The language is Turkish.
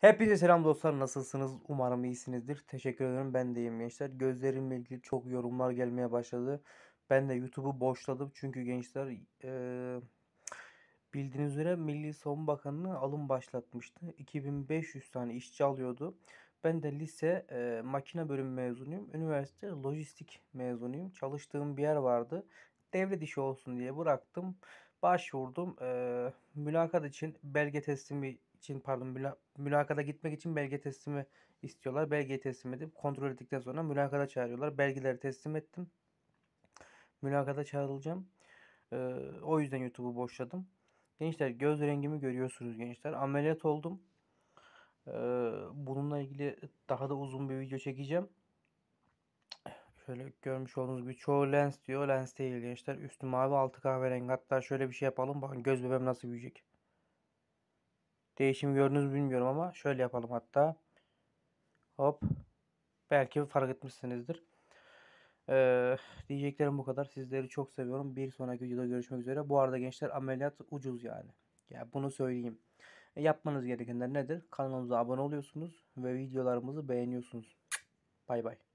Hepinize selam dostlar nasılsınız umarım iyisinizdir teşekkür ederim ben de iyiyim gençler gözlerimle ilgili çok yorumlar gelmeye başladı ben de YouTube'u boşladım çünkü gençler e, bildiğiniz üzere Milli Savunma Bakanlığı alım başlatmıştı 2500 tane işçi alıyordu ben de lise e, makine bölümü mezunuyum üniversite lojistik mezunuyum çalıştığım bir yer vardı devlet işi olsun diye bıraktım başvurdum e, mülakat için belge teslimi için pardon mülakata gitmek için belge teslimi istiyorlar. Belgeyi teslim edip kontrol ettikten sonra mülakata çağırıyorlar. Belgeleri teslim ettim. Mülakata çağrılacağım. Ee, o yüzden YouTube'u boşladım. Gençler göz rengimi görüyorsunuz gençler. Ameliyat oldum. Ee, bununla ilgili daha da uzun bir video çekeceğim. Şöyle görmüş olduğunuz gibi çoğu lens diyor. Lens değil gençler. Üstü mavi altı kahverengi. Hatta şöyle bir şey yapalım. Bakın göz bebeğim nasıl büyüyecek. Değişimi gördünüz bilmiyorum ama şöyle yapalım hatta. Hop. Belki fark etmişsinizdir. Ee, diyeceklerim bu kadar. Sizleri çok seviyorum. Bir sonraki videoda görüşmek üzere. Bu arada gençler ameliyat ucuz yani. Ya bunu söyleyeyim. E, yapmanız gerekenler nedir? Kanalımıza abone oluyorsunuz ve videolarımızı beğeniyorsunuz. Bay bay.